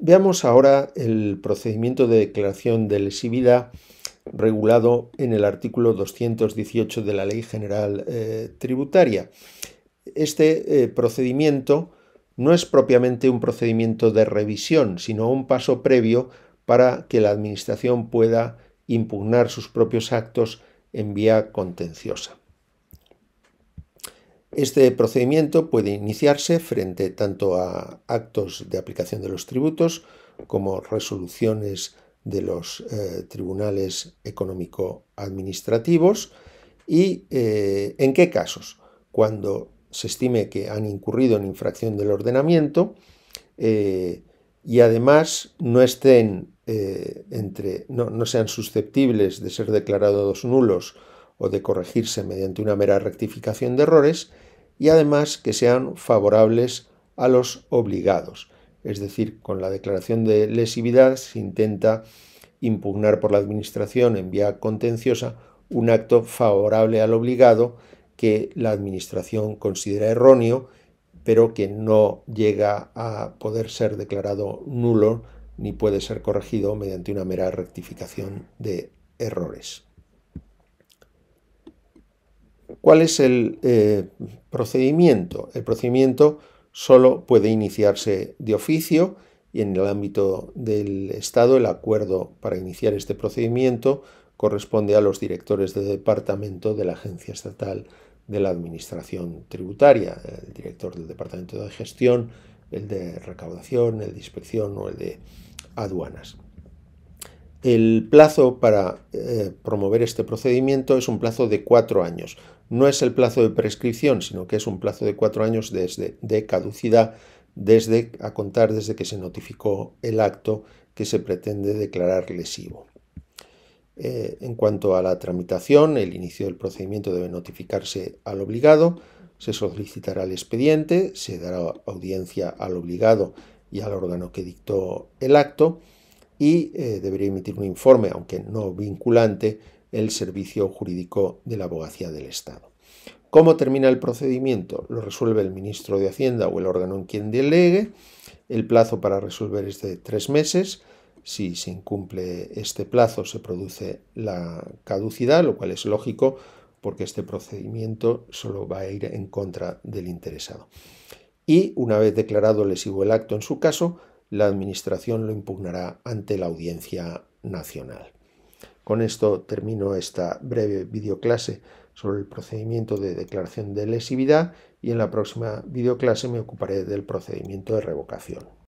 Veamos ahora el procedimiento de declaración de lesividad regulado en el artículo 218 de la Ley General eh, Tributaria. Este eh, procedimiento no es propiamente un procedimiento de revisión, sino un paso previo para que la Administración pueda impugnar sus propios actos en vía contenciosa. Este procedimiento puede iniciarse frente tanto a actos de aplicación de los tributos como resoluciones de los eh, tribunales económico-administrativos y eh, en qué casos, cuando se estime que han incurrido en infracción del ordenamiento eh, y además no estén entre, no, no sean susceptibles de ser declarados nulos o de corregirse mediante una mera rectificación de errores y además que sean favorables a los obligados. Es decir, con la declaración de lesividad se intenta impugnar por la Administración en vía contenciosa un acto favorable al obligado que la Administración considera erróneo, pero que no llega a poder ser declarado nulo ni puede ser corregido mediante una mera rectificación de errores. ¿Cuál es el eh, procedimiento? El procedimiento solo puede iniciarse de oficio y en el ámbito del Estado el acuerdo para iniciar este procedimiento corresponde a los directores de departamento de la Agencia Estatal de la Administración Tributaria, el director del Departamento de Gestión, el de Recaudación, el de Inspección o el de Aduanas. El plazo para eh, promover este procedimiento es un plazo de cuatro años, no es el plazo de prescripción, sino que es un plazo de cuatro años desde, de caducidad desde, a contar desde que se notificó el acto que se pretende declarar lesivo. Eh, en cuanto a la tramitación, el inicio del procedimiento debe notificarse al obligado, se solicitará el expediente, se dará audiencia al obligado y al órgano que dictó el acto y eh, debería emitir un informe, aunque no vinculante, el servicio jurídico de la abogacía del Estado. ¿Cómo termina el procedimiento? Lo resuelve el ministro de Hacienda o el órgano en quien delegue. El plazo para resolver es de tres meses. Si se incumple este plazo, se produce la caducidad, lo cual es lógico porque este procedimiento solo va a ir en contra del interesado. Y una vez declarado lesivo el acto en su caso, la Administración lo impugnará ante la Audiencia Nacional. Con esto termino esta breve videoclase sobre el procedimiento de declaración de lesividad y en la próxima videoclase me ocuparé del procedimiento de revocación.